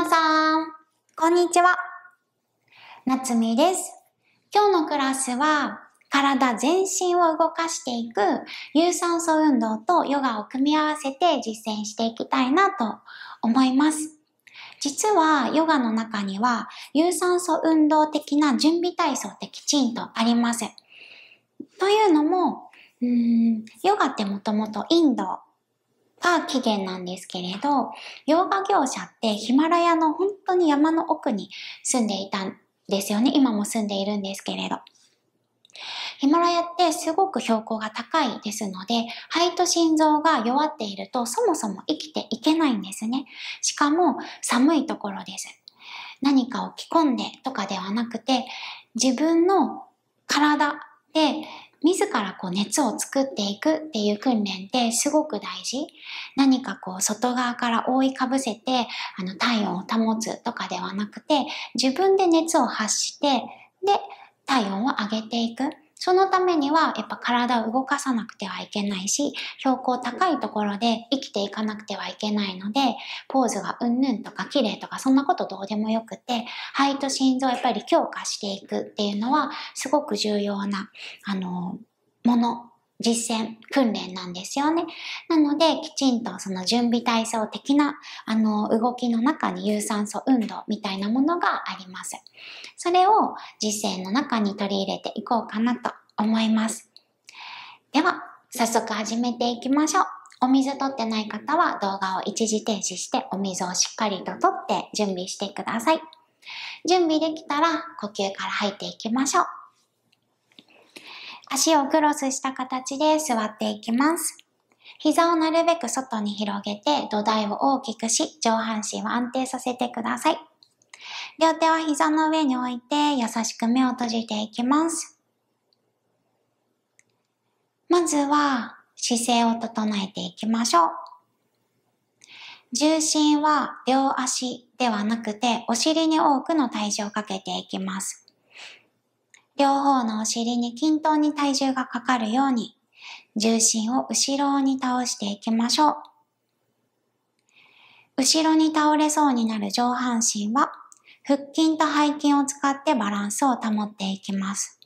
皆さん、こんにちは。なつみです。今日のクラスは、体全身を動かしていく有酸素運動とヨガを組み合わせて実践していきたいなと思います。実はヨガの中には有酸素運動的な準備体操ってきちんとあります。というのも、うんヨガってもともとインドが起源なんですけれど、洋画業者ってヒマラヤの本当に山の奥に住んでいたんですよね。今も住んでいるんですけれど。ヒマラヤってすごく標高が高いですので、肺と心臓が弱っているとそもそも生きていけないんですね。しかも寒いところです。何かを着込んでとかではなくて、自分の体で自らこう熱を作っていくっていう訓練ってすごく大事。何かこう外側から覆いかぶせて、あの体温を保つとかではなくて、自分で熱を発して、で、体温を上げていく。そのためにはやっぱ体を動かさなくてはいけないし、標高高いところで生きていかなくてはいけないので、ポーズがうんぬんとか綺麗とかそんなことどうでもよくて、肺と心臓をやっぱり強化していくっていうのはすごく重要な、あの、もの実践、訓練なんですよね。なので、きちんとその準備体操的な、あの、動きの中に有酸素運動みたいなものがあります。それを実践の中に取り入れていこうかなと思います。では、早速始めていきましょう。お水取ってない方は動画を一時停止してお水をしっかりと取って準備してください。準備できたら呼吸から吐いていきましょう。足をクロスした形で座っていきます。膝をなるべく外に広げて土台を大きくし上半身を安定させてください。両手は膝の上に置いて優しく目を閉じていきます。まずは姿勢を整えていきましょう。重心は両足ではなくてお尻に多くの体重をかけていきます。両方のお尻に均等に体重がかかるように、重心を後ろに倒していきましょう。後ろに倒れそうになる上半身は、腹筋と背筋を使ってバランスを保っていきます。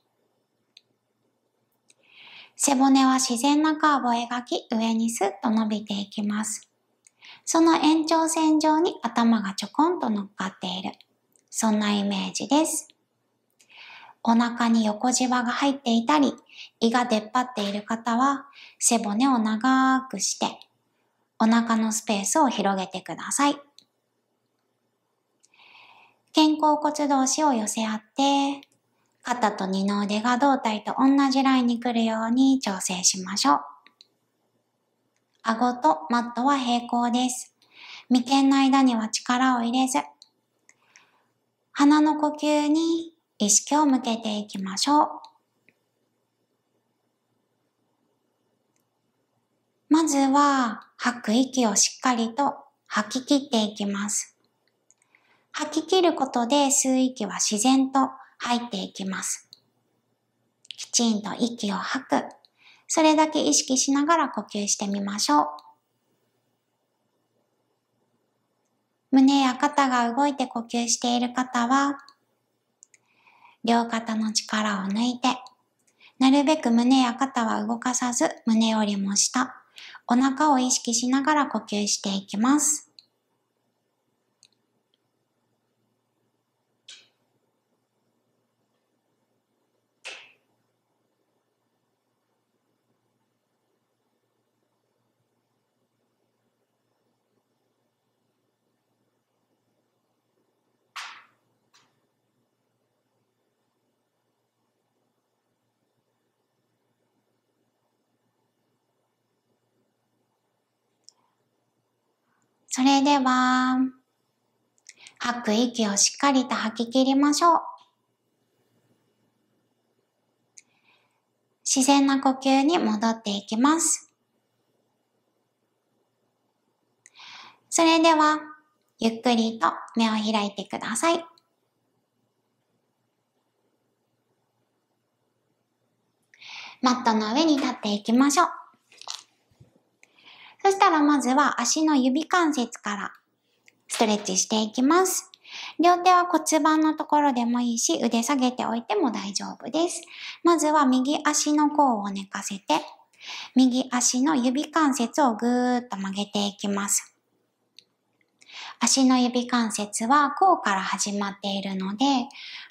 背骨は自然なカーブを描き、上にスッと伸びていきます。その延長線上に頭がちょこんと乗っかっている。そんなイメージです。お腹に横じわが入っていたり、胃が出っ張っている方は、背骨を長くして、お腹のスペースを広げてください。肩甲骨同士を寄せ合って、肩と二の腕が胴体と同じラインに来るように調整しましょう。顎とマットは平行です。眉間の間には力を入れず、鼻の呼吸に意識を向けていきましょう。まずは吐く息をしっかりと吐き切っていきます。吐き切ることで吸う息は自然と入っていきます。きちんと息を吐く。それだけ意識しながら呼吸してみましょう。胸や肩が動いて呼吸している方は、両肩の力を抜いて、なるべく胸や肩は動かさず、胸よりも下、お腹を意識しながら呼吸していきます。それでは、吐く息をしっかりと吐き切りましょう。自然な呼吸に戻っていきます。それでは、ゆっくりと目を開いてください。マットの上に立っていきましょう。そしたらまずは足の指関節からストレッチしていきます。両手は骨盤のところでもいいし、腕下げておいても大丈夫です。まずは右足の甲を寝かせて、右足の指関節をぐーっと曲げていきます。足の指関節は甲から始まっているので、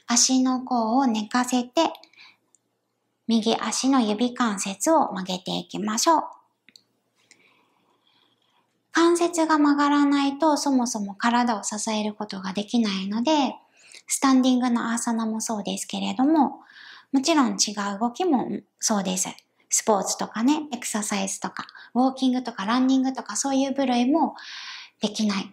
足の甲を寝かせて、右足の指関節を曲げていきましょう。関節が曲がらないとそもそも体を支えることができないので、スタンディングのアーサナもそうですけれども、もちろん違う動きもそうです。スポーツとかね、エクササイズとか、ウォーキングとかランニングとかそういう部類もできない。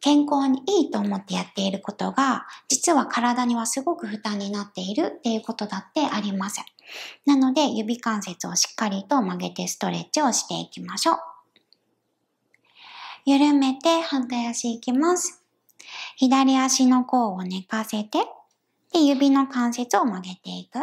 健康にいいと思ってやっていることが、実は体にはすごく負担になっているっていうことだってあります。なので、指関節をしっかりと曲げてストレッチをしていきましょう。緩めて反対足いきます。左足の甲を寝かせて、で、指の関節を曲げていく。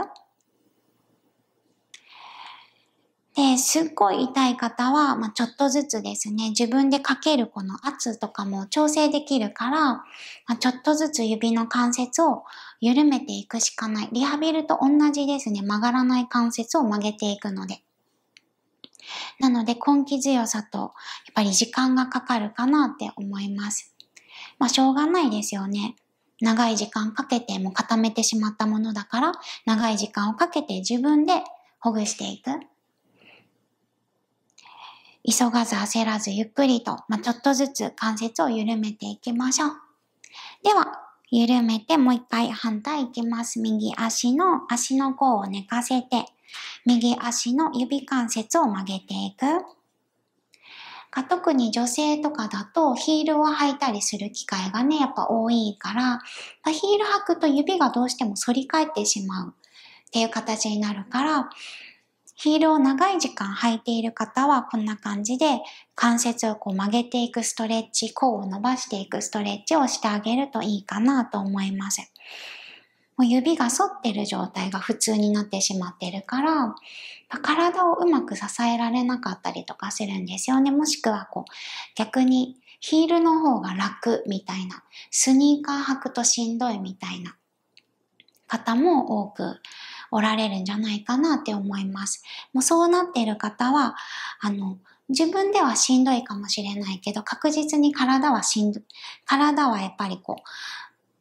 で、すっごい痛い方は、まあ、ちょっとずつですね、自分でかけるこの圧とかも調整できるから、まあ、ちょっとずつ指の関節を緩めていくしかない。リハビリと同じですね、曲がらない関節を曲げていくので。なので根気強さと、やっぱり時間がかかるかなって思います。まあ、しょうがないですよね。長い時間かけても固めてしまったものだから、長い時間をかけて自分でほぐしていく。急がず焦らずゆっくりと、まあ、ちょっとずつ関節を緩めていきましょう。では、緩めてもう一回反対いきます。右足の足の甲を寝かせて、右足の指関節を曲げていく。特に女性とかだとヒールを履いたりする機会がね、やっぱ多いから、ヒール履くと指がどうしても反り返ってしまうっていう形になるから、ヒールを長い時間履いている方はこんな感じで関節をこう曲げていくストレッチ、甲を伸ばしていくストレッチをしてあげるといいかなと思います。もう指が反ってる状態が普通になってしまってるから、体をうまく支えられなかったりとかするんですよね。もしくはこう、逆にヒールの方が楽みたいな、スニーカー履くとしんどいみたいな方も多くおられるんじゃないかなって思います。もうそうなっている方は、あの、自分ではしんどいかもしれないけど、確実に体はしんど、体はやっぱりこう、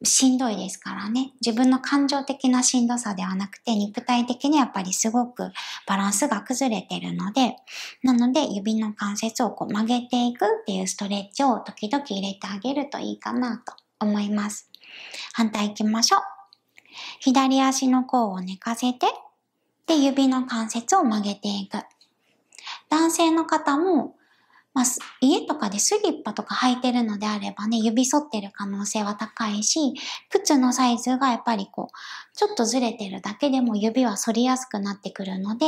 しんどいですからね。自分の感情的なしんどさではなくて、肉体的にやっぱりすごくバランスが崩れてるので、なので指の関節をこう曲げていくっていうストレッチを時々入れてあげるといいかなと思います。反対行きましょう。左足の甲を寝かせて、で、指の関節を曲げていく。男性の方もまあ、家とかでスリッパとか履いてるのであればね、指反ってる可能性は高いし、靴のサイズがやっぱりこう、ちょっとずれてるだけでも指は反りやすくなってくるので、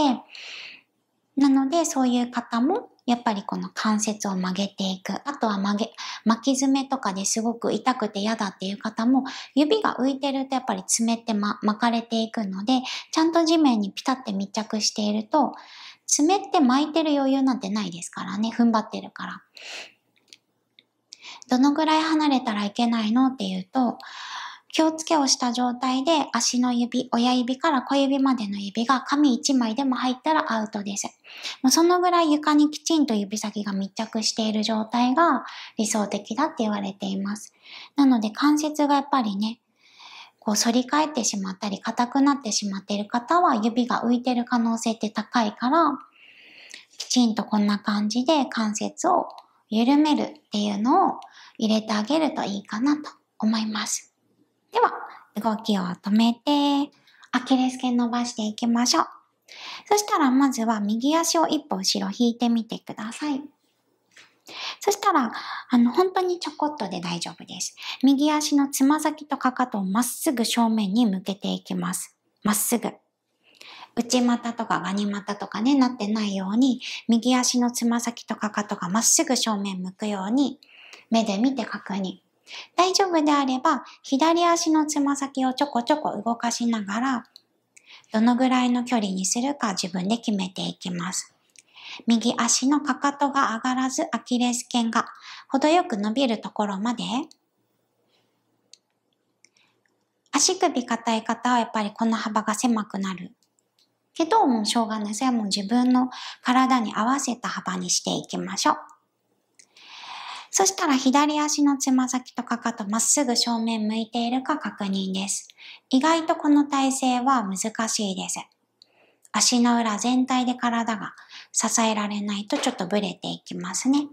なのでそういう方もやっぱりこの関節を曲げていく。あとは曲げ、巻き爪とかですごく痛くて嫌だっていう方も、指が浮いてるとやっぱり爪って、ま、巻かれていくので、ちゃんと地面にピタって密着していると、爪って巻いてる余裕なんてないですからね、踏ん張ってるから。どのぐらい離れたらいけないのっていうと、気をつけをした状態で足の指、親指から小指までの指が紙1枚でも入ったらアウトです。もうそのぐらい床にきちんと指先が密着している状態が理想的だって言われています。なので関節がやっぱりね、こう反り返ってしまったり硬くなってしまっている方は指が浮いてる可能性って高いからきちんとこんな感じで関節を緩めるっていうのを入れてあげるといいかなと思います。では、動きを止めて、アキレス腱伸ばしていきましょう。そしたらまずは右足を一歩後ろ引いてみてください。そしたら、あの、本当にちょこっとで大丈夫です。右足のつま先とかかとをまっすぐ正面に向けていきます。まっすぐ。内股とかガニ股とかね、なってないように、右足のつま先とかかとがまっすぐ正面向くように、目で見て確認。大丈夫であれば、左足のつま先をちょこちょこ動かしながら、どのぐらいの距離にするか自分で決めていきます。右足のかかとが上がらずアキレス腱が程よく伸びるところまで足首硬い方はやっぱりこの幅が狭くなる。けど、もうしょうがない。それはもう自分の体に合わせた幅にしていきましょう。そしたら左足のつま先とかかとまっすぐ正面向いているか確認です。意外とこの体勢は難しいです。足の裏全体で体が支えられないとちょっとブレていきますね。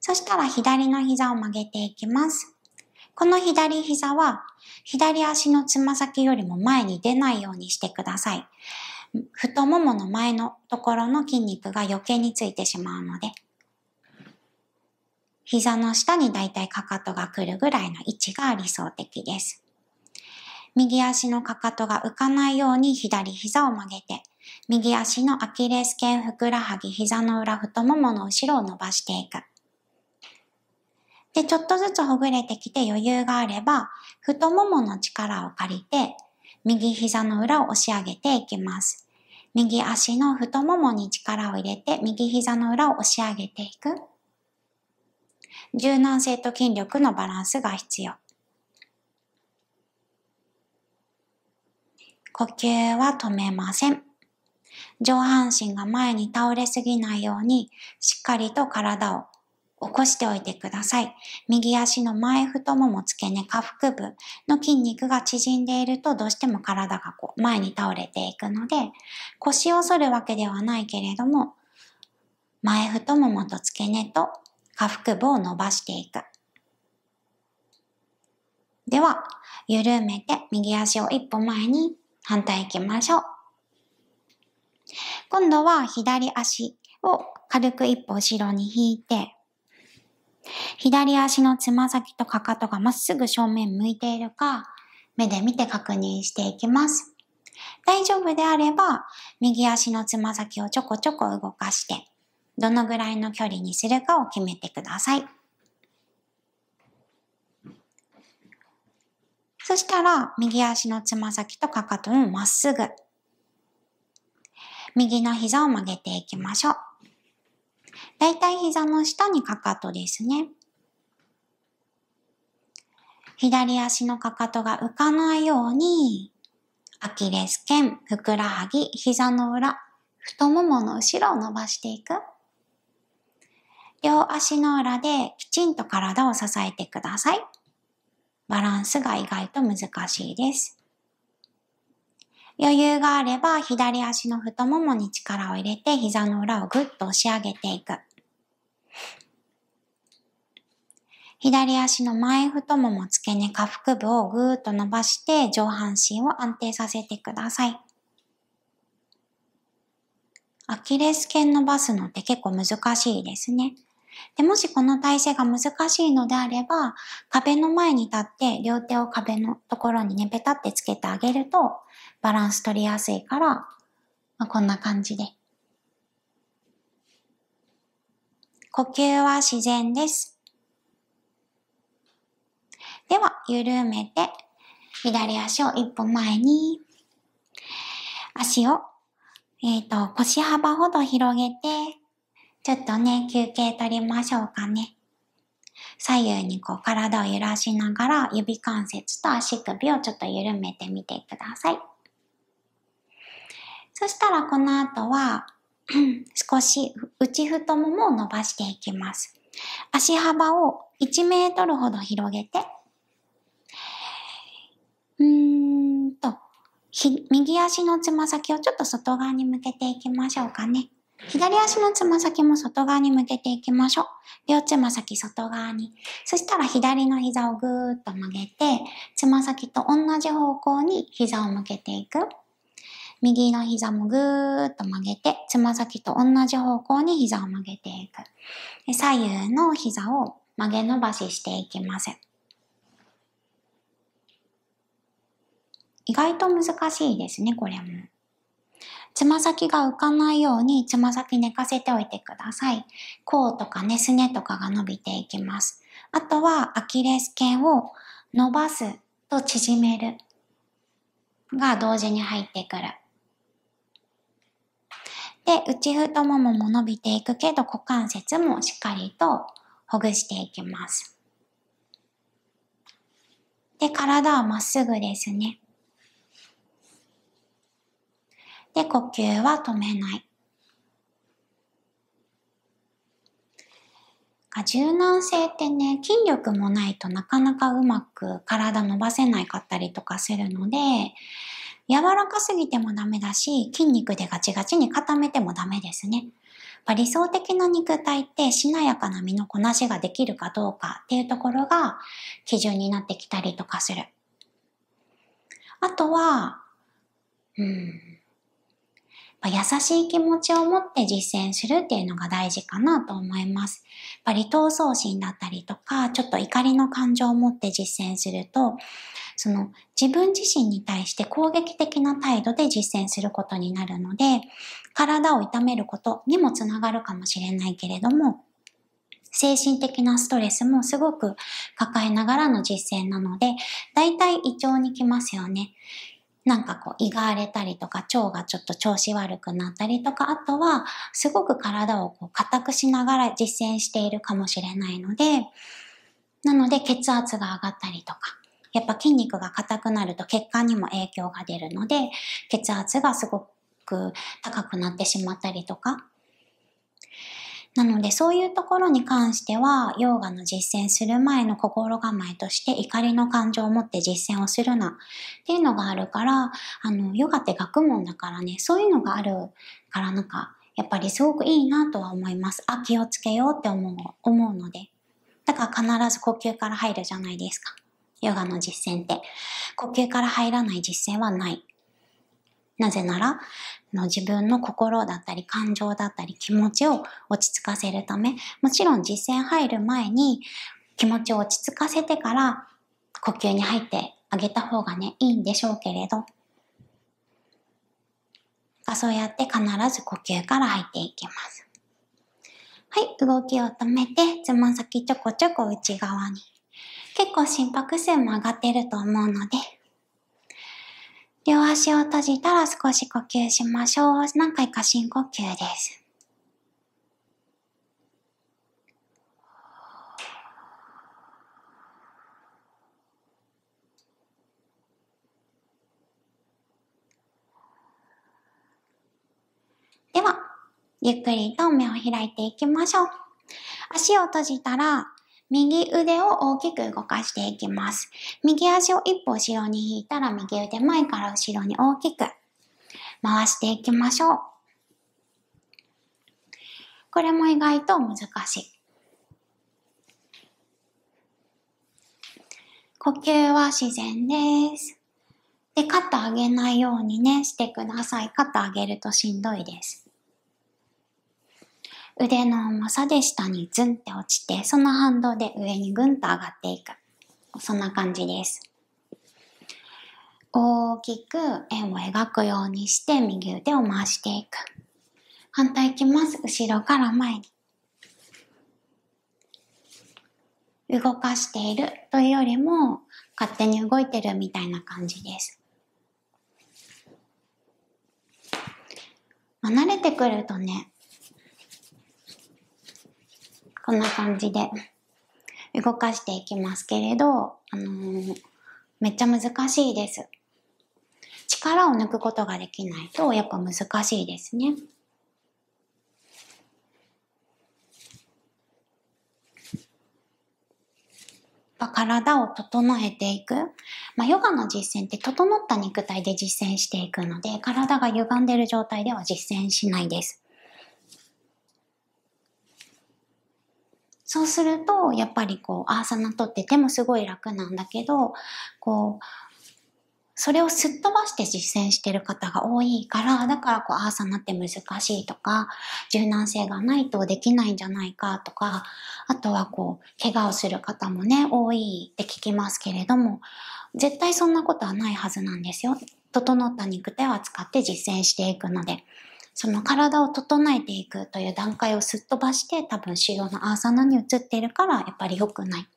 そしたら左の膝を曲げていきます。この左膝は左足のつま先よりも前に出ないようにしてください。太ももの前のところの筋肉が余計についてしまうので。膝の下にだいたいかかとが来るぐらいの位置が理想的です。右足のかかとが浮かないように左膝を曲げて、右足のアキレス腱、ふくらはぎ、膝の裏、太ももの後ろを伸ばしていく。で、ちょっとずつほぐれてきて余裕があれば、太ももの力を借りて、右膝の裏を押し上げていきます。右足の太ももに力を入れて、右膝の裏を押し上げていく。柔軟性と筋力のバランスが必要。呼吸は止めません。上半身が前に倒れすぎないように、しっかりと体を起こしておいてください。右足の前太もも付け根下腹部の筋肉が縮んでいるとどうしても体がこう前に倒れていくので腰を反るわけではないけれども前太ももと付け根と下腹部を伸ばしていく。では、緩めて右足を一歩前に反対行きましょう。今度は左足を軽く一歩後ろに引いて、左足のつま先とかかとがまっすぐ正面向いているか、目で見て確認していきます。大丈夫であれば、右足のつま先をちょこちょこ動かして、どのぐらいの距離にするかを決めてください。そしたら、右足のつま先とかかとをまっすぐ右の膝を曲げていきましょう。だいたい膝の下にかかとですね。左足のかかとが浮かないように、アキレス腱、ふくらはぎ、膝の裏、太ももの後ろを伸ばしていく。両足の裏できちんと体を支えてください。バランスが意外と難しいです。余裕があれば左足の太ももに力を入れて膝の裏をぐっと押し上げていく。左足の前太もも付け根下腹部をぐーっと伸ばして上半身を安定させてください。アキレス腱伸ばすのって結構難しいですね。でもしこの体勢が難しいのであれば、壁の前に立って両手を壁のところにね、ペタってつけてあげると、バランス取りやすいから、まあ、こんな感じで。呼吸は自然です。では、緩めて、左足を一歩前に、足を、えっ、ー、と、腰幅ほど広げて、ちょっとね、休憩取りましょうかね。左右にこう体を揺らしながら指関節と足首をちょっと緩めてみてください。そしたらこの後は、少し内太ももを伸ばしていきます。足幅を1メートルほど広げて、うーんと、右足のつま先をちょっと外側に向けていきましょうかね。左足のつま先も外側に向けていきましょう。両つま先外側に。そしたら左の膝をぐーっと曲げて、つま先と同じ方向に膝を向けていく。右の膝もぐーっと曲げて、つま先と同じ方向に膝を曲げていく。で左右の膝を曲げ伸ばししていきます。意外と難しいですね、これも。つま先が浮かないようにつま先寝かせておいてください。甲とかね、すねとかが伸びていきます。あとはアキレス腱を伸ばすと縮めるが同時に入ってくる。で、内太ももも伸びていくけど、股関節もしっかりとほぐしていきます。で、体はまっすぐですね。で、呼吸は止めない。柔軟性ってね、筋力もないとなかなかうまく体伸ばせないかったりとかするので、柔らかすぎてもダメだし、筋肉でガチガチに固めてもダメですね。ま理想的な肉体ってしなやかな身のこなしができるかどうかっていうところが基準になってきたりとかする。あとは、うん、優しい気持ちを持って実践するっていうのが大事かなと思います。やっぱり闘争心だったりとか、ちょっと怒りの感情を持って実践すると、その自分自身に対して攻撃的な態度で実践することになるので、体を痛めることにもつながるかもしれないけれども、精神的なストレスもすごく抱えながらの実践なので、だいたい胃腸に来ますよね。なんかこう胃が荒れたりとか腸がちょっと調子悪くなったりとか、あとはすごく体をこう硬くしながら実践しているかもしれないので、なので血圧が上がったりとか、やっぱ筋肉が硬くなると血管にも影響が出るので、血圧がすごく高くなってしまったりとか、なのでそういうところに関しては、ヨガの実践する前の心構えとして怒りの感情を持って実践をするなっていうのがあるから、あの、ヨガって学問だからね、そういうのがあるからなんか、やっぱりすごくいいなとは思います。あ、気をつけようって思う、思うので。だから必ず呼吸から入るじゃないですか。ヨガの実践って。呼吸から入らない実践はない。なぜなら、の自分の心だったり感情だったり気持ちを落ち着かせるため、もちろん実践入る前に気持ちを落ち着かせてから呼吸に入ってあげた方がね、いいんでしょうけれど。そうやって必ず呼吸から入っていきます。はい、動きを止めて、つま先ちょこちょこ内側に。結構心拍数も上がってると思うので、両足を閉じたら少し呼吸しましょう。何回か深呼吸です。では、ゆっくりと目を開いていきましょう。足を閉じたら、右腕を大きく動かしていきます。右足を一歩後ろに引いたら、右腕前から後ろに大きく回していきましょう。これも意外と難しい。呼吸は自然です。で、肩上げないようにね、してください。肩上げるとしんどいです。腕の重さで下にズンって落ちて、その反動で上にぐんと上がっていく。そんな感じです。大きく円を描くようにして右腕を回していく。反対いきます。後ろから前に。動かしているというよりも勝手に動いてるみたいな感じです。まあ、慣れてくるとね、こんな感じで動かしていきますけれど、あのー、めっちゃ難しいです。力を抜くことができないとやっぱ難しいですね。体を整えていく。まあ、ヨガの実践って整った肉体で実践していくので、体が歪んでる状態では実践しないです。そうすると、やっぱりこう、アーサナとって手もすごい楽なんだけど、こう、それをすっ飛ばして実践してる方が多いから、だからこう、アーサナって難しいとか、柔軟性がないとできないんじゃないかとか、あとはこう、怪我をする方もね、多いって聞きますけれども、絶対そんなことはないはずなんですよ。整った肉体を扱って実践していくので。その体を整えていくという段階をすっ飛ばして多分主要のアーサナに移っているからやっぱり良くない。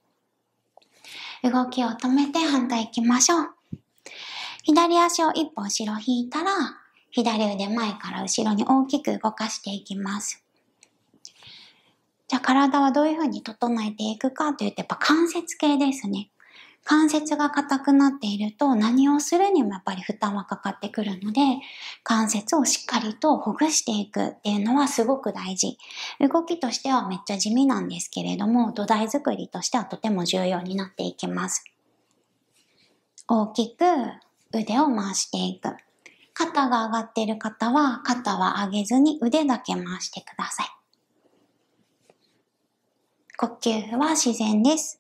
動きを止めて反対行きましょう。左足を一歩後ろ引いたら、左腕前から後ろに大きく動かしていきます。じゃあ体はどういうふうに整えていくかというとやっぱ関節系ですね。関節が硬くなっていると何をするにもやっぱり負担はかかってくるので、関節をしっかりとほぐしていくっていうのはすごく大事。動きとしてはめっちゃ地味なんですけれども、土台作りとしてはとても重要になっていきます。大きく腕を回していく。肩が上がっている方は肩は上げずに腕だけ回してください。呼吸は自然です。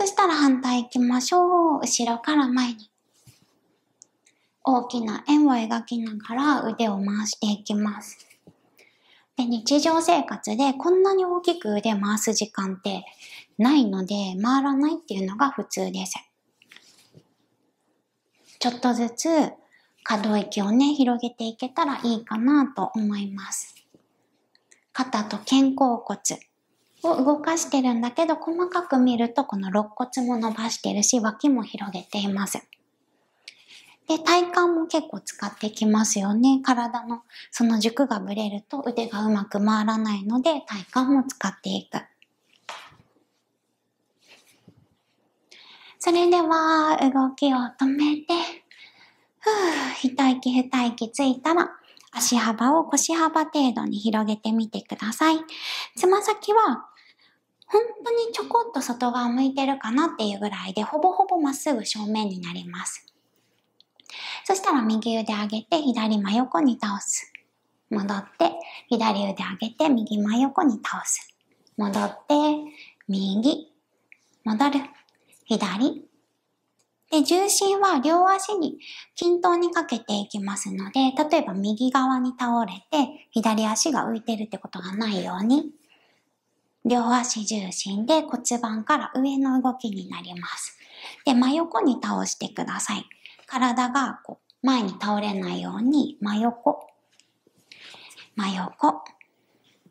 そしたら反対行きましょう。後ろから前に。大きな円を描きながら腕を回していきます。で日常生活でこんなに大きく腕回す時間ってないので回らないっていうのが普通です。ちょっとずつ可動域をね、広げていけたらいいかなと思います。肩と肩甲骨。を動かしてるんだけど細かく見るとこの肋骨も伸ばしてるし脇も広げています。で体幹も結構使ってきますよね体のその軸がぶれると腕がうまく回らないので体幹も使っていく。それでは動きを止めて、ふぅ、一息二息ついたら、足幅を腰幅程度に広げてみてください。つま先は本当にちょこっと外側向いてるかなっていうぐらいで、ほぼほぼまっすぐ正面になります。そしたら右腕上げて、左真横に倒す。戻って、左腕上げて、右真横に倒す。戻って、右、戻る、左。で、重心は両足に均等にかけていきますので、例えば右側に倒れて、左足が浮いてるってことがないように両足重心で骨盤から上の動きになります。で、真横に倒してください。体がこう前に倒れないように真横、真横。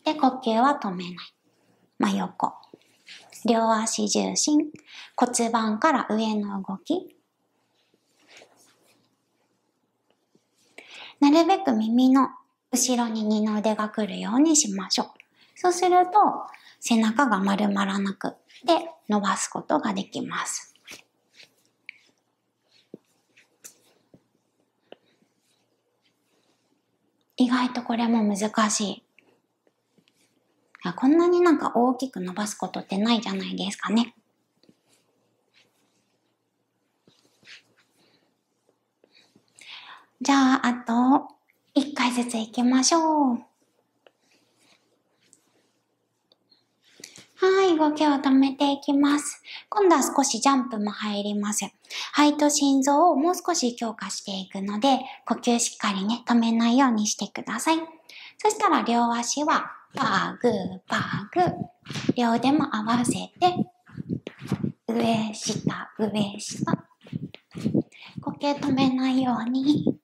で、呼吸は止めない。真横。両足重心、骨盤から上の動き。なるべく耳の後ろに二の腕が来るようにしましょう。そうすると、背中が丸まらなくで伸ばすことができます。意外とこれも難しい。こんなになんか大きく伸ばすことってないじゃないですかね。じゃあ、あと、一回ずつ行きましょう。動きを止めていきます。今度は少しジャンプも入ります。肺と心臓をもう少し強化していくので、呼吸しっかりね、止めないようにしてください。そしたら両足は、パーグー、パーグー。両腕も合わせて、上、下、上、下。呼吸止めないように。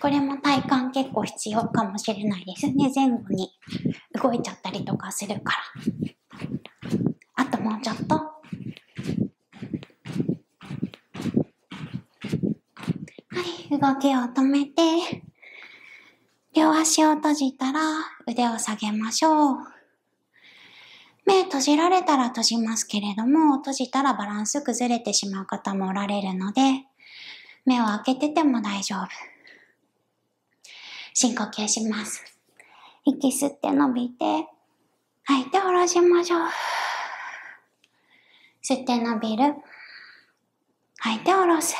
これも体感結構必要かもしれないですね。前後に動いちゃったりとかするから。あともうちょっと。はい、動きを止めて、両足を閉じたら腕を下げましょう。目閉じられたら閉じますけれども、閉じたらバランス崩れてしまう方もおられるので、目を開けてても大丈夫。深呼吸します。息吸って伸びて、吐いて下ろしましょう。吸って伸びる。吐いて下ろす。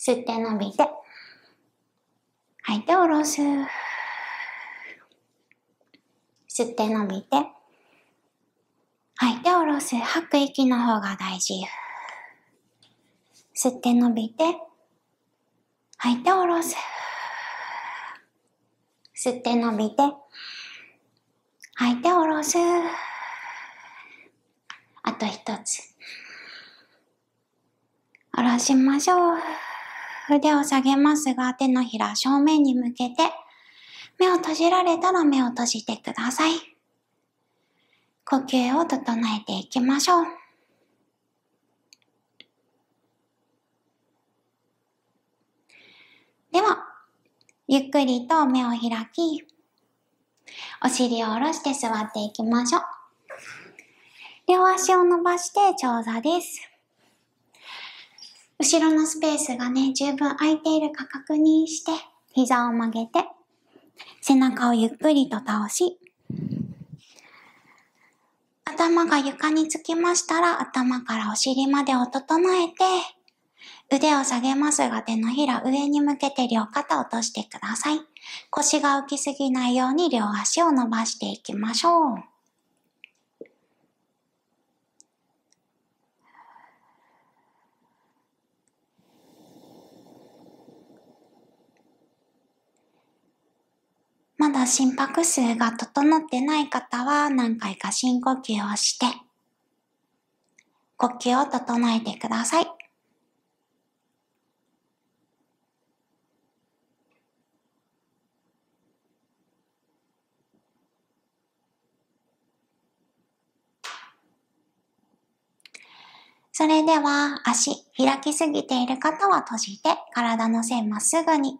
吸って伸びて。吐いて下ろす。吸って伸びて。吐いて下ろす。吐く息の方が大事。吸って伸びて。吐いて下ろす。吸って伸びて。吐いて下ろす。あと一つ。下ろしましょう。腕を下げますが、手のひら正面に向けて、目を閉じられたら目を閉じてください。呼吸を整えていきましょう。では、ゆっくりと目を開き、お尻を下ろして座っていきましょう。両足を伸ばして長座です。後ろのスペースがね、十分空いているか確認して、膝を曲げて、背中をゆっくりと倒し、頭が床につきましたら、頭からお尻までを整えて、腕を下げますが手のひら上に向けて両肩落としてください。腰が浮きすぎないように両足を伸ばしていきましょう。まだ心拍数が整ってない方は何回か深呼吸をして、呼吸を整えてください。それでは足開きすぎている方は閉じて体の線まっすぐに。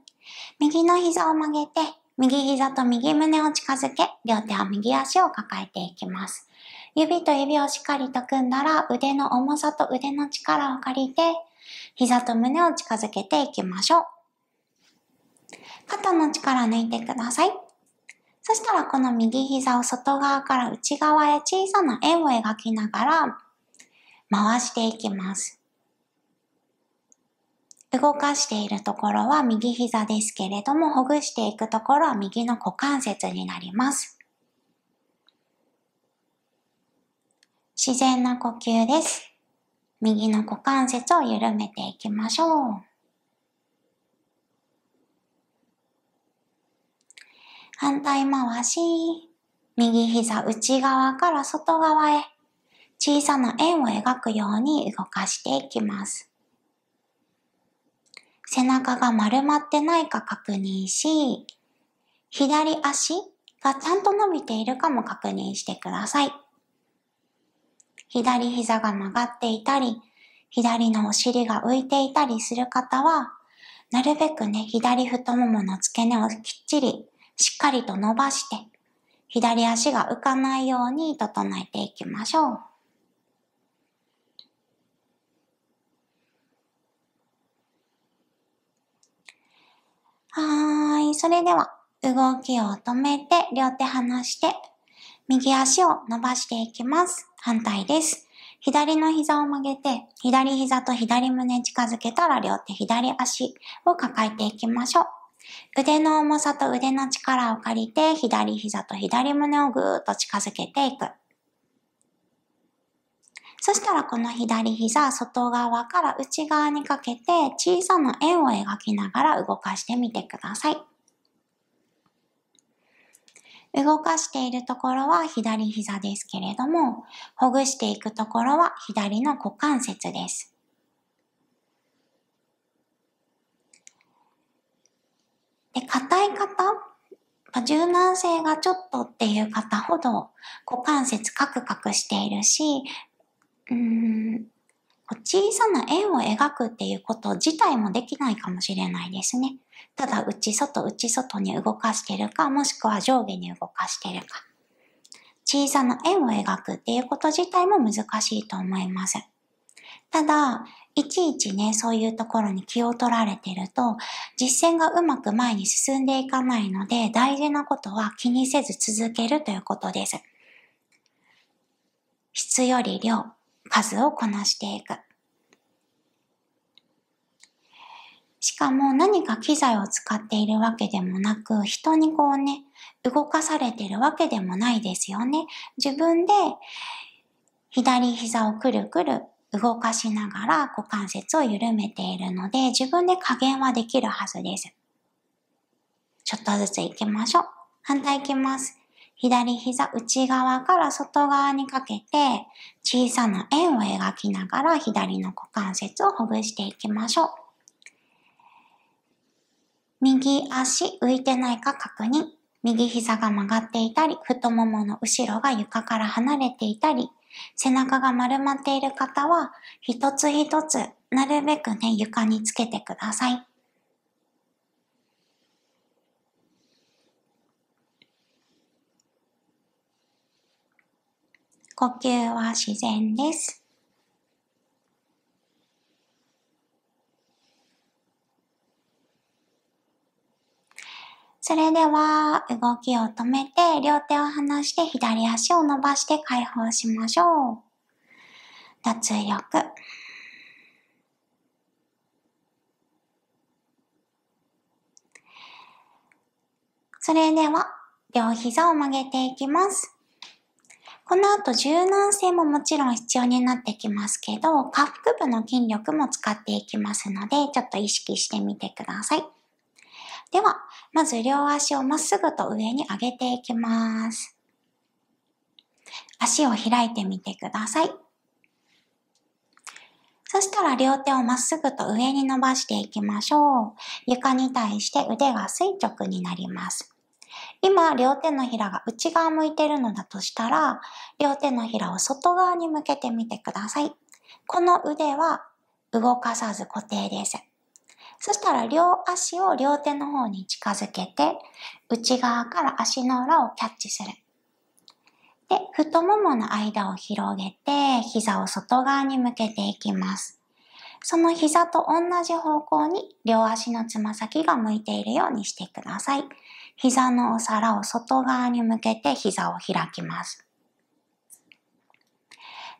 右の膝を曲げて、右膝と右胸を近づけ、両手は右足を抱えていきます。指と指をしっかりと組んだら腕の重さと腕の力を借りて、膝と胸を近づけていきましょう。肩の力抜いてください。そしたらこの右膝を外側から内側へ小さな円を描きながら回していきます。動かしているところは右膝ですけれども、ほぐしていくところは右の股関節になります。自然な呼吸です。右の股関節を緩めていきましょう。反対回し。右膝内側から外側へ。小さな円を描くように動かしていきます。背中が丸まってないか確認し、左足がちゃんと伸びているかも確認してください。左膝が曲がっていたり、左のお尻が浮いていたりする方は、なるべくね、左太ももの付け根をきっちり、しっかりと伸ばして、左足が浮かないように整えていきましょう。はーい。それでは、動きを止めて、両手離して、右足を伸ばしていきます。反対です。左の膝を曲げて、左膝と左胸近づけたら両手左足を抱えていきましょう。腕の重さと腕の力を借りて、左膝と左胸をぐーっと近づけていく。そしたらこの左膝、外側から内側にかけて小さな円を描きながら動かしてみてください。動かしているところは左膝ですけれども、ほぐしていくところは左の股関節です。で、硬い方、柔軟性がちょっとっていう方ほど股関節カクカクしているし、うーん、小さな円を描くっていうこと自体もできないかもしれないですね。ただ、内外内外に動かしてるか、もしくは上下に動かしてるか。小さな円を描くっていうこと自体も難しいと思います。ただ、いちいちね、そういうところに気を取られてると、実践がうまく前に進んでいかないので、大事なことは気にせず続けるということです。質より量、数をこなしていく。しかも何か機材を使っているわけでもなく、人にこうね、動かされてるわけでもないですよね。自分で左膝をくるくる動かしながら股関節を緩めているので、自分で加減はできるはずです。ちょっとずつ行きましょう。反対行きます。左膝内側から外側にかけて小さな円を描きながら左の股関節をほぐしていきましょう。右足浮いてないか確認。右膝が曲がっていたり、太ももの後ろが床から離れていたり、背中が丸まっている方は、一つ一つ、なるべくね、床につけてください。呼吸は自然です。それでは動きを止めて両手を離して左足を伸ばして解放しましょう。脱力。それでは両膝を曲げていきます。この後柔軟性ももちろん必要になってきますけど、下腹部の筋力も使っていきますので、ちょっと意識してみてください。では、まず両足をまっすぐと上に上げていきます。足を開いてみてください。そしたら両手をまっすぐと上に伸ばしていきましょう。床に対して腕が垂直になります。今、両手のひらが内側向いてるのだとしたら、両手のひらを外側に向けてみてください。この腕は動かさず固定です。そしたら両足を両手の方に近づけて、内側から足の裏をキャッチする。で、太ももの間を広げて、膝を外側に向けていきます。その膝と同じ方向に両足のつま先が向いているようにしてください。膝のお皿を外側に向けて膝を開きます。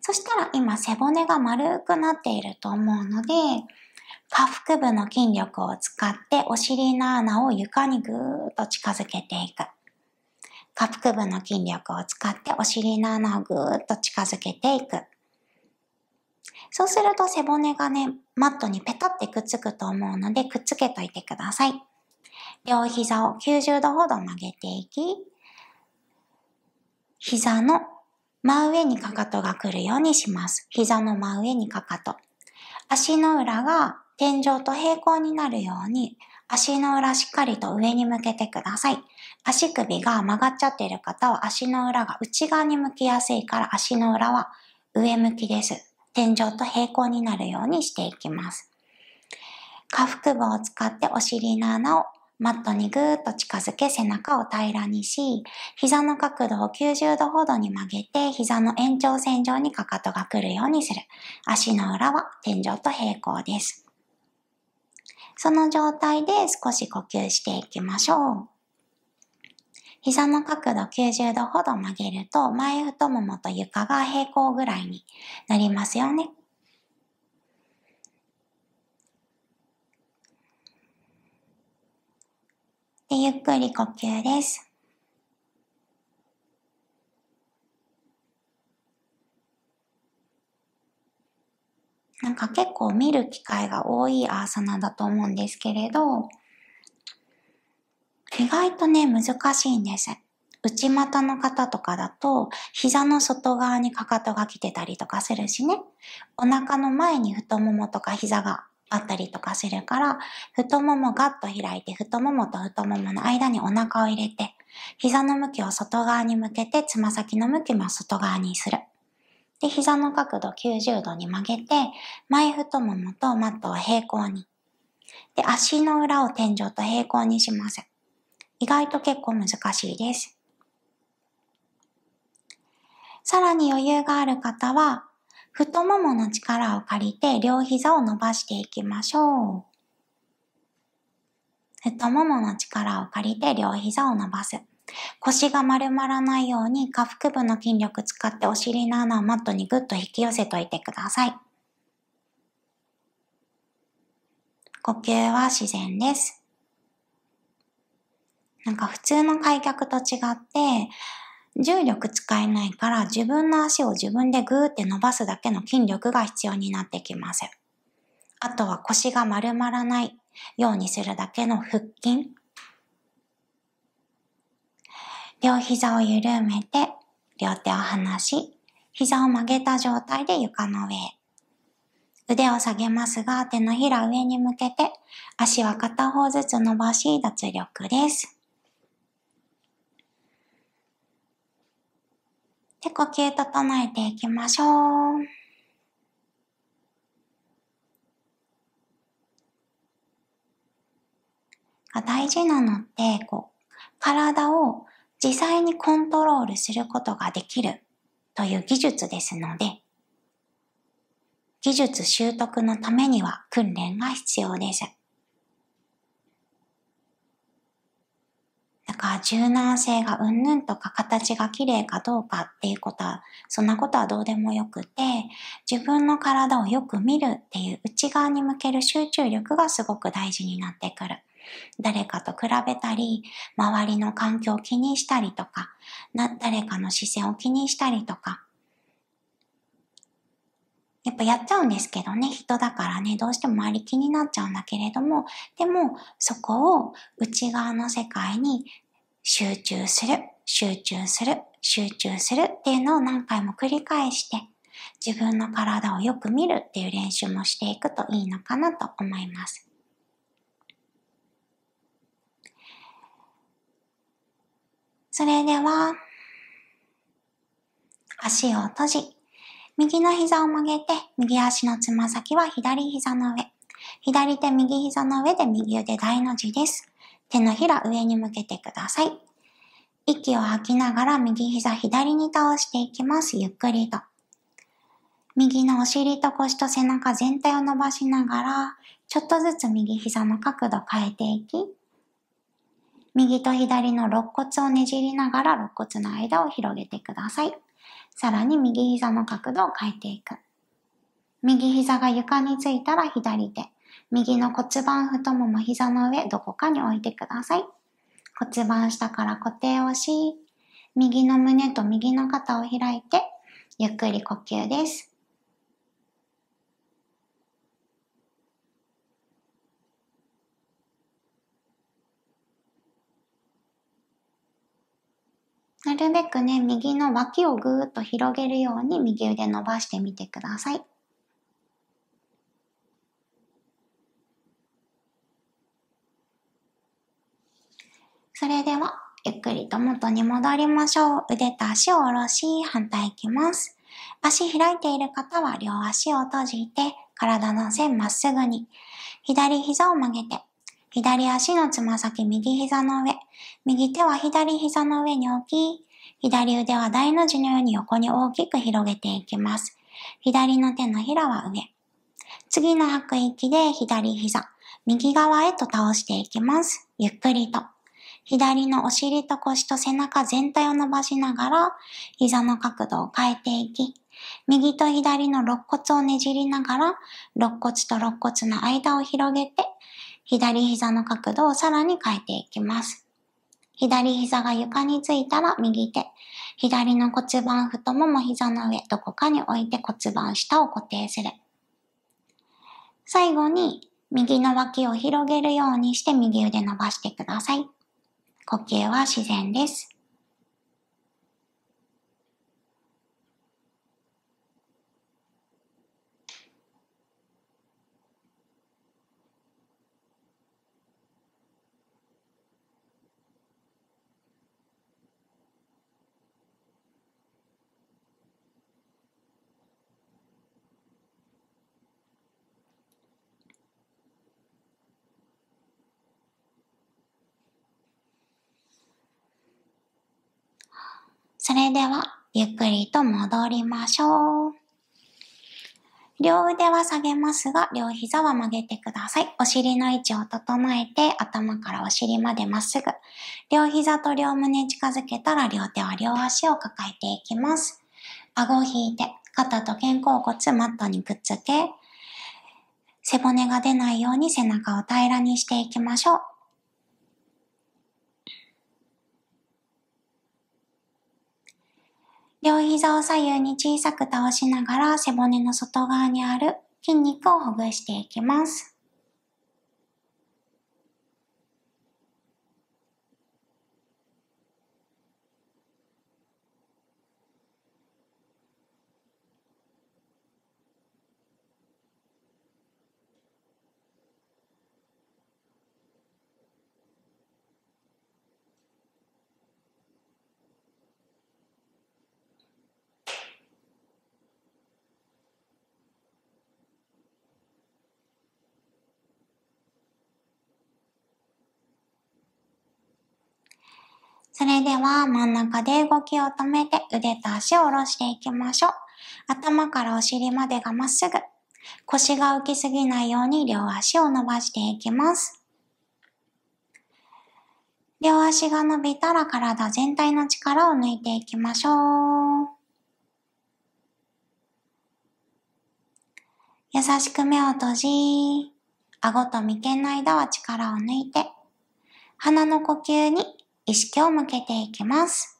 そしたら今背骨が丸くなっていると思うので、下腹部の筋力を使ってお尻の穴を床にぐーっと近づけていく。下腹部の筋力を使ってお尻の穴をぐーっと近づけていく。そうすると背骨がね、マットにペタってくっつくと思うので、くっつけといてください。両膝を90度ほど曲げていき、膝の真上にかかとが来るようにします。膝の真上にかかと。足の裏が天井と平行になるように、足の裏しっかりと上に向けてください。足首が曲がっちゃってる方は足の裏が内側に向きやすいから足の裏は上向きです。天井と平行になるようにしていきます。下腹部を使ってお尻の穴をマットにぐーっと近づけ背中を平らにし、膝の角度を90度ほどに曲げて、膝の延長線上にかかとが来るようにする。足の裏は天井と平行です。その状態で少し呼吸していきましょう。膝の角度90度ほど曲げると前太ももと床が平行ぐらいになりますよね。で、ゆっくり呼吸です。なんか結構見る機会が多いアーサナだと思うんですけれど、意外とね、難しいんです。内股の方とかだと、膝の外側にかかとが来てたりとかするしね、お腹の前に太ももとか膝があったりとかするから、太ももガッと開いて、太ももと太ももの間にお腹を入れて、膝の向きを外側に向けて、つま先の向きも外側にする。で、膝の角度90度に曲げて、前太ももとマットを平行に。で、足の裏を天井と平行にします。意外と結構難しいです。さらに余裕がある方は、太ももの力を借りて両膝を伸ばしていきましょう。太ももの力を借りて両膝を伸ばす。腰が丸まらないように下腹部の筋力使ってお尻の穴をマットにぐっと引き寄せといてください。呼吸は自然です。なんか普通の開脚と違って、重力使えないから自分の足を自分でグーって伸ばすだけの筋力が必要になってきます。あとは腰が丸まらないようにするだけの腹筋。両膝を緩めて、両手を離し、膝を曲げた状態で床の上へ。腕を下げますが、手のひら上に向けて、足は片方ずつ伸ばし、脱力です。で、呼吸整えていきましょう。大事なのって、こう、体を実際にコントロールすることができるという技術ですので、技術習得のためには訓練が必要です。だから柔軟性がうんぬんとか形が綺麗かどうかっていうことは、そんなことはどうでもよくて、自分の体をよく見るっていう内側に向ける集中力がすごく大事になってくる。誰かと比べたり、周りの環境を気にしたりとか、誰かの視線を気にしたりとか、やっぱやっちゃうんですけどね、人だからね、どうしても周り気になっちゃうんだけれども、でも、そこを内側の世界に集中する、集中する、集中するっていうのを何回も繰り返して、自分の体をよく見るっていう練習もしていくといいのかなと思います。それでは、足を閉じ、右の膝を曲げて、右足のつま先は左膝の上。左手右膝の上で右腕大の字です。手のひら上に向けてください。息を吐きながら右膝左に倒していきます。ゆっくりと。右のお尻と腰と背中全体を伸ばしながら、ちょっとずつ右膝の角度変えていき、右と左の肋骨をねじりながら肋骨の間を広げてください。さらに右膝の角度を変えていく。右膝が床についたら左手。右の骨盤太もも膝の上どこかに置いてください。骨盤下から固定をし、右の胸と右の肩を開いて、ゆっくり呼吸です。なるべくね、右の脇をぐーっと広げるように右腕伸ばしてみてください。それでは、ゆっくりと元に戻りましょう。腕と足を下ろし、反対いきます。足開いている方は両足を閉じて、体の線まっすぐに。左膝を曲げて、左足のつま先右膝の上、右手は左膝の上に置き、左腕は大の字のように横に大きく広げていきます。左の手のひらは上。次の吐く息で左膝、右側へと倒していきます。ゆっくりと。左のお尻と腰と背中全体を伸ばしながら、膝の角度を変えていき、右と左の肋骨をねじりながら、肋骨と肋骨の間を広げて、左膝の角度をさらに変えていきます。左膝が床についたら右手、左の骨盤太もも膝の上、どこかに置いて骨盤下を固定する。最後に、右の脇を広げるようにして右腕伸ばしてください。呼吸は自然です。それでは、ゆっくりと戻りましょう。両腕は下げますが、両膝は曲げてください。お尻の位置を整えて、頭からお尻までまっすぐ。両膝と両胸近づけたら、両手は両足を抱えていきます。顎を引いて、肩と肩甲骨マットにくっつけ、背骨が出ないように背中を平らにしていきましょう。両膝を左右に小さく倒しながら背骨の外側にある筋肉をほぐしていきます。それでは真ん中で動きを止めて腕と足を下ろしていきましょう。頭からお尻までがまっすぐ。腰が浮きすぎないように両足を伸ばしていきます。両足が伸びたら体全体の力を抜いていきましょう。優しく目を閉じ、顎と眉間の間は力を抜いて、鼻の呼吸に意識を向けていきます。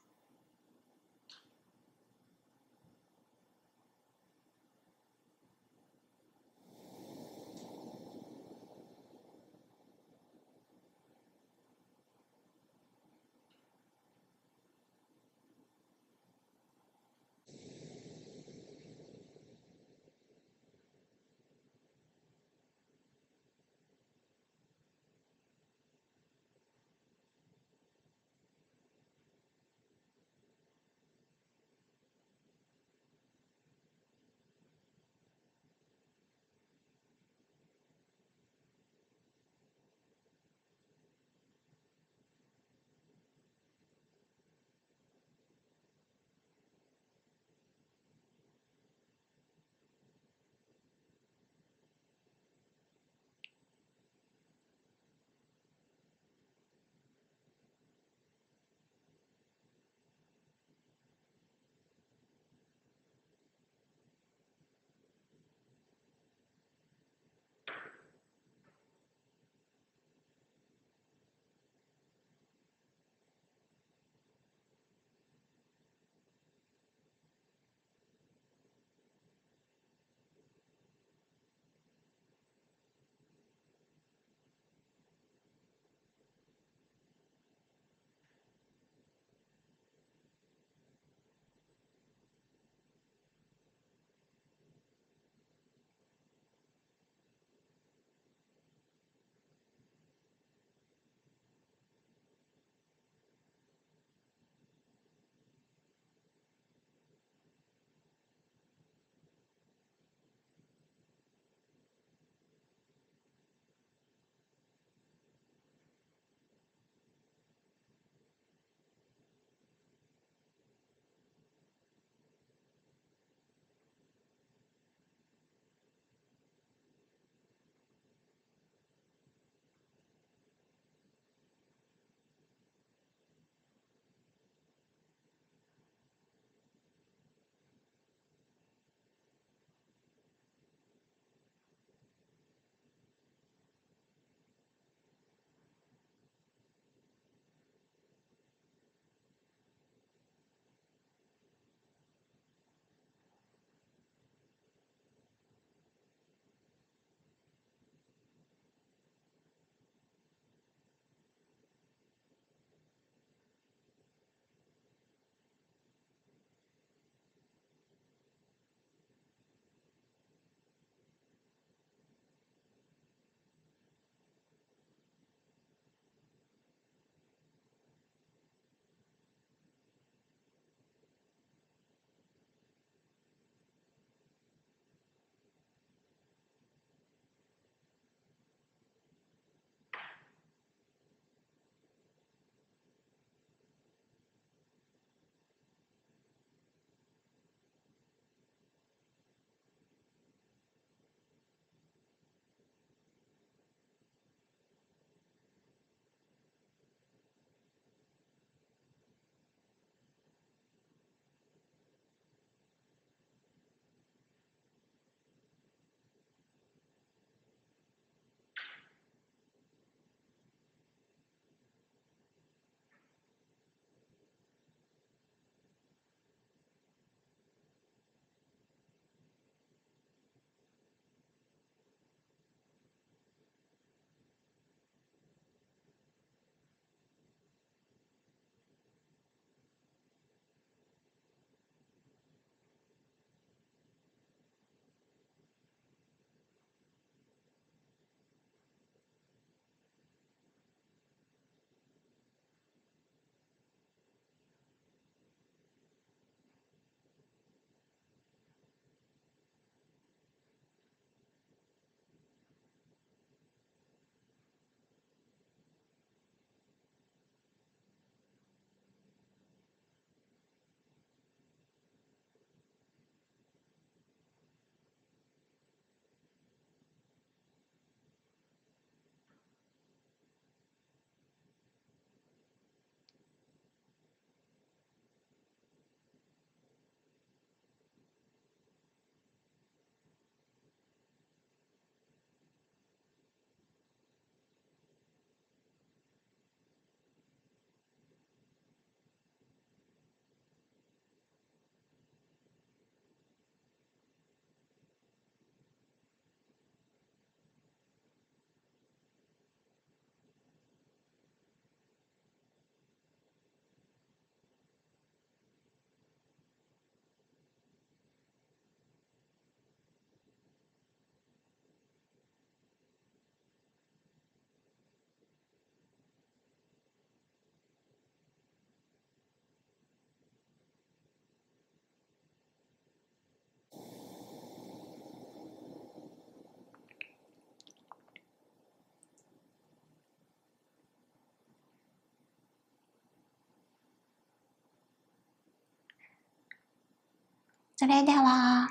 それでは、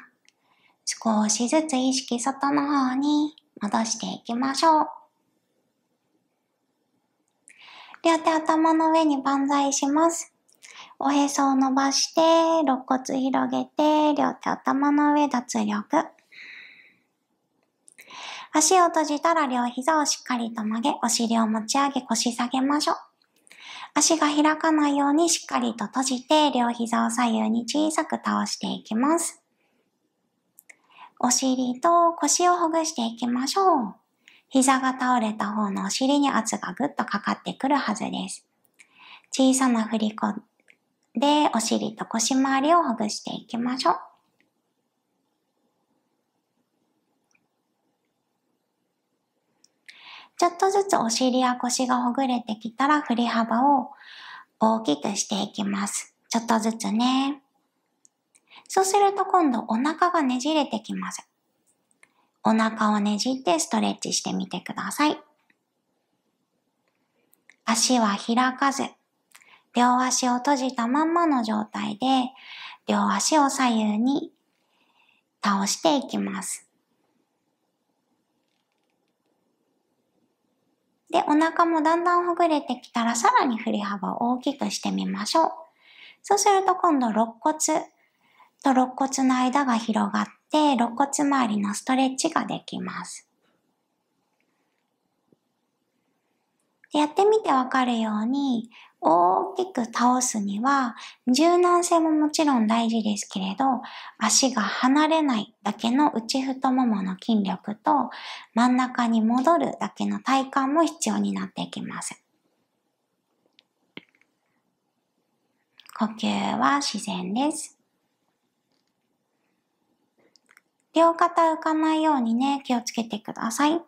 少しずつ意識外の方に戻していきましょう。両手頭の上に万歳します。おへそを伸ばして、肋骨広げて、両手頭の上脱力。足を閉じたら両膝をしっかりと曲げ、お尻を持ち上げ腰下げましょう。足が開かないようにしっかりと閉じて、両膝を左右に小さく倒していきます。お尻と腰をほぐしていきましょう。膝が倒れた方のお尻に圧がぐっとかかってくるはずです。小さな振り子でお尻と腰周りをほぐしていきましょう。ちょっとずつお尻や腰がほぐれてきたら振り幅を大きくしていきます。ちょっとずつね。そうすると今度お腹がねじれてきます。お腹をねじってストレッチしてみてください。足は開かず、両足を閉じたまんまの状態で、両足を左右に倒していきます。で、お腹もだんだんほぐれてきたら、さらに振り幅を大きくしてみましょう。そうすると今度、肋骨と肋骨の間が広がって、肋骨周りのストレッチができます。やってみてわかるように、大きく倒すには、柔軟性ももちろん大事ですけれど、足が離れないだけの内太ももの筋力と、真ん中に戻るだけの体幹も必要になっていきます。呼吸は自然です。両肩浮かないようにね、気をつけてください。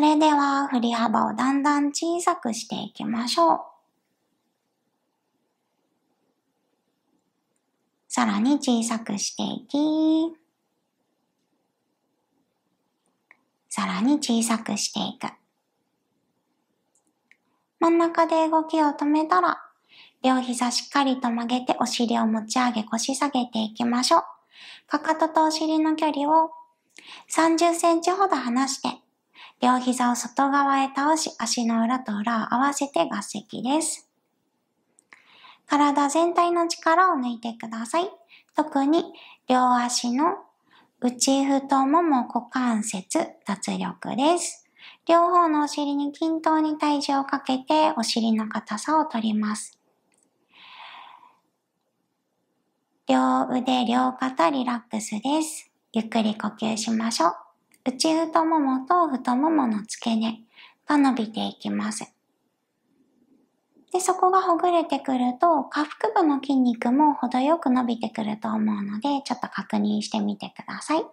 それでは振り幅をだんだん小さくしていきましょう。さらに小さくしていき、さらに小さくしていく。真ん中で動きを止めたら、両膝しっかりと曲げてお尻を持ち上げ腰下げていきましょう。かかととお尻の距離を30センチほど離して両膝を外側へ倒し、足の裏と裏を合わせて合席です。体全体の力を抜いてください。特に両足の内太もも股関節脱力です。両方のお尻に均等に体重をかけてお尻の硬さを取ります。両腕両肩リラックスです。ゆっくり呼吸しましょう。内太ももと太ももの付け根が伸びていきます。で、そこがほぐれてくると、下腹部の筋肉も程よく伸びてくると思うので、ちょっと確認してみてください。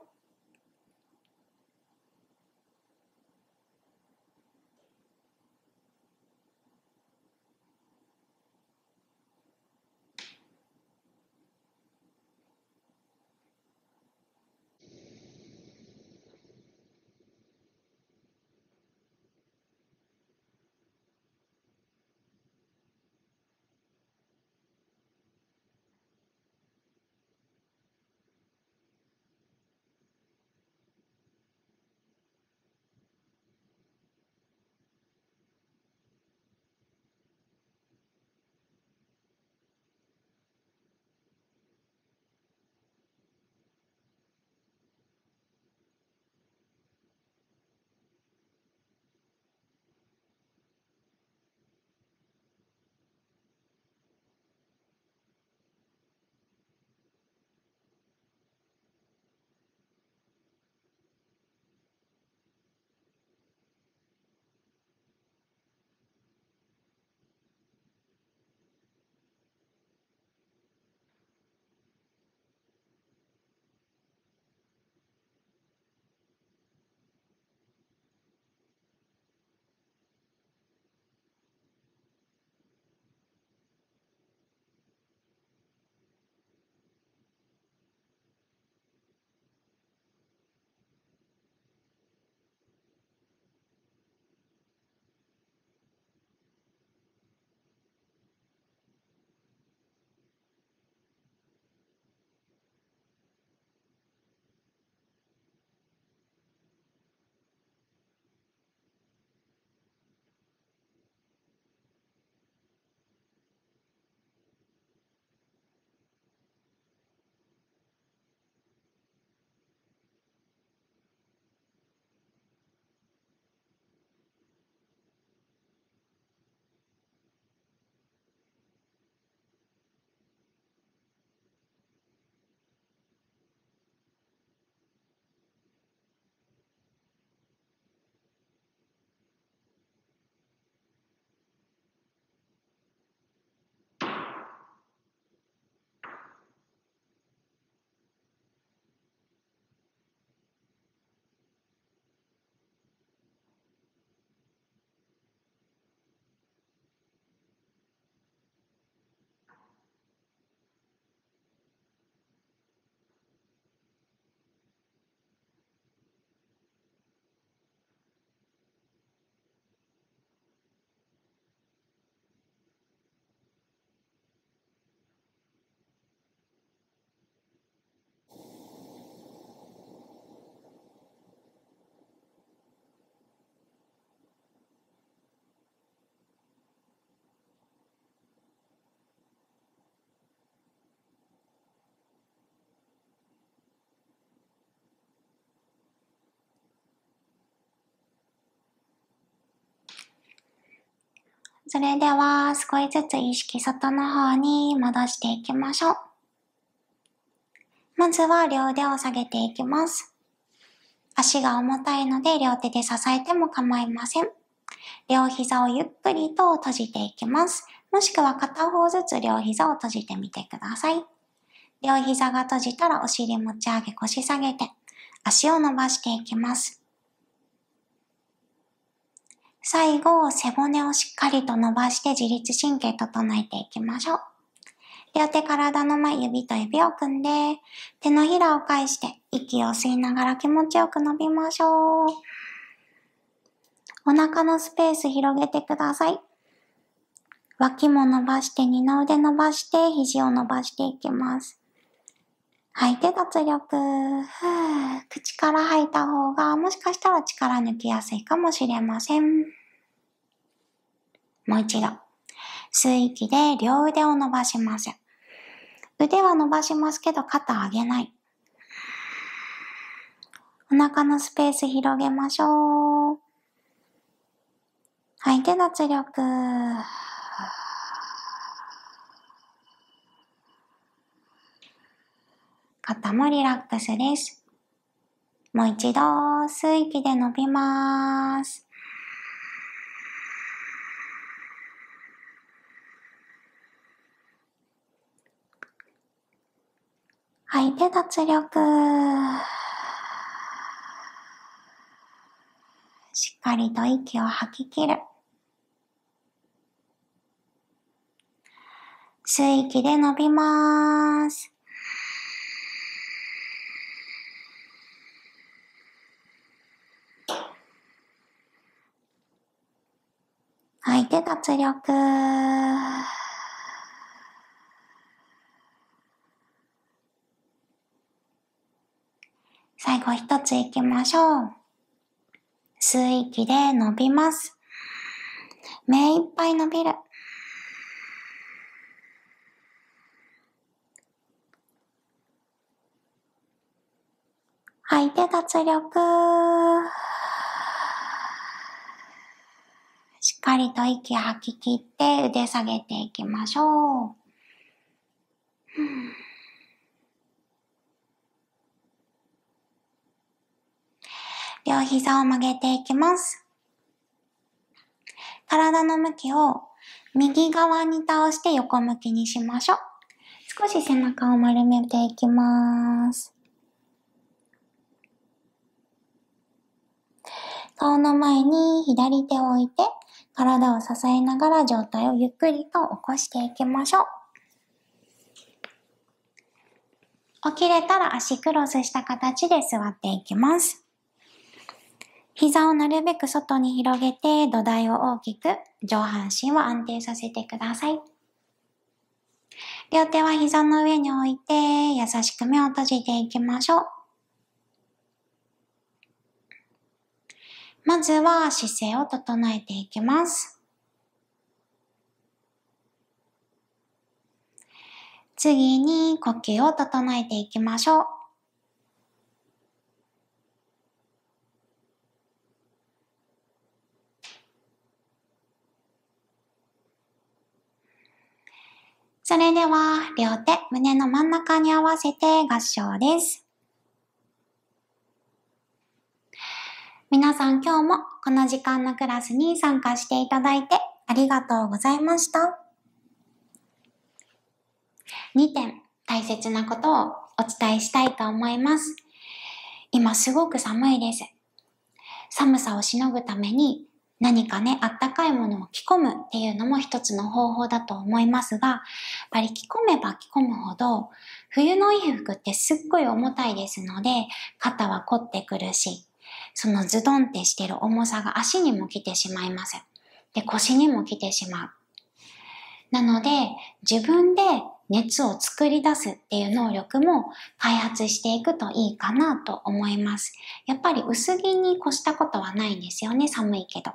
それでは少しずつ意識外の方に戻していきましょう。まずは両腕を下げていきます。足が重たいので両手で支えても構いません。両膝をゆっくりと閉じていきます。もしくは片方ずつ両膝を閉じてみてください。両膝が閉じたらお尻持ち上げ腰下げて足を伸ばしていきます。最後、背骨をしっかりと伸ばして自律神経整えていきましょう。両手体の前、指と指を組んで、手のひらを返して息を吸いながら気持ちよく伸びましょう。お腹のスペース広げてください。脇も伸ばして、二の腕伸ばして、肘を伸ばしていきます。吐いて脱力。口から吐いた方がもしかしたら力抜きやすいかもしれません。もう一度。吸いで両腕を伸ばします。腕は伸ばしますけど肩上げない。お腹のスペース広げましょう。吐いて脱力。肩もリラックスです。もう一度、吸い気で伸びます。吐いて脱力。しっかりと息を吐き切る。吸い気で伸びます。力。最後一つ行きましょう。吸う息で伸びます。目いっぱい伸びる。吐いて脱力。かりと息吐き切って腕下げていきましょう。両膝を曲げていきます。体の向きを右側に倒して横向きにしましょう。少し背中を丸めていきます。顔の前に左手を置いて、体を支えながら上体をゆっくりと起こしていきましょう。起きれたら足クロスした形で座っていきます。膝をなるべく外に広げて土台を大きく上半身を安定させてください。両手は膝の上に置いて優しく目を閉じていきましょう。まずは姿勢を整えていきます。次に呼吸を整えていきましょう。それでは両手胸の真ん中に合わせて合掌です。皆さん今日もこの時間のクラスに参加していただいてありがとうございました。2点大切なことをお伝えしたいと思います。今すごく寒いです。寒さをしのぐために何かね、あったかいものを着込むっていうのも一つの方法だと思いますが、やっぱり着込めば着込むほど、冬の衣服ってすっごい重たいですので、肩は凝ってくるし、そのズドンってしてる重さが足にも来てしまいます。で、腰にも来てしまう。なので、自分で熱を作り出すっていう能力も開発していくといいかなと思います。やっぱり薄着に越したことはないんですよね、寒いけど。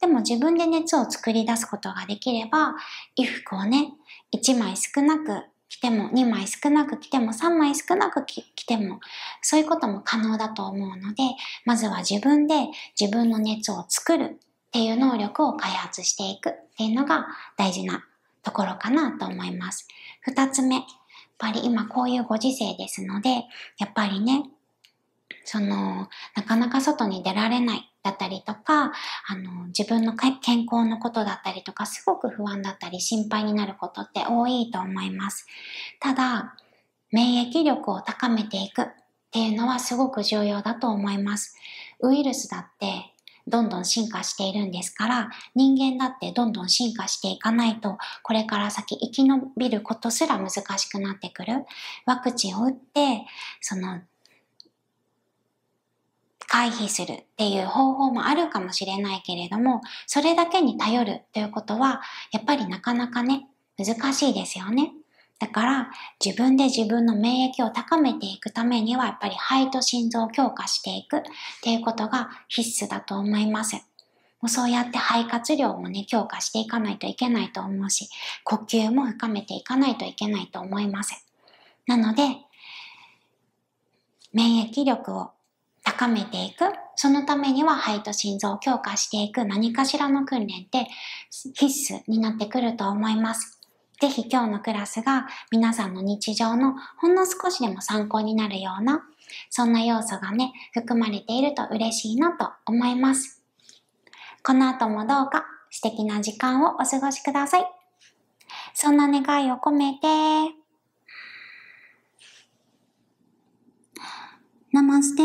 でも自分で熱を作り出すことができれば、衣服をね、一枚少なく来ても2枚少なく来ても3枚少なく来てもそういうことも可能だと思うのでまずは自分で自分の熱を作るっていう能力を開発していくっていうのが大事なところかなと思います。二つ目やっぱり今こういうご時世ですのでやっぱりねそのなかなか外に出られないだったりとか、あの、自分の健康のことだったりとか、すごく不安だったり心配になることって多いと思います。ただ、免疫力を高めていくっていうのはすごく重要だと思います。ウイルスだってどんどん進化しているんですから、人間だってどんどん進化していかないと、これから先生き延びることすら難しくなってくる。ワクチンを打って、その回避するっていう方法もあるかもしれないけれども、それだけに頼るということは、やっぱりなかなかね、難しいですよね。だから、自分で自分の免疫を高めていくためには、やっぱり肺と心臓を強化していくっていうことが必須だと思います。もうそうやって肺活量もね、強化していかないといけないと思うし、呼吸も深めていかないといけないと思います。なので、免疫力を高めていく。そのためには肺と心臓を強化していく何かしらの訓練って必須になってくると思います。ぜひ今日のクラスが皆さんの日常のほんの少しでも参考になるような、そんな要素がね、含まれていると嬉しいなと思います。この後もどうか素敵な時間をお過ごしください。そんな願いを込めて、ナマステ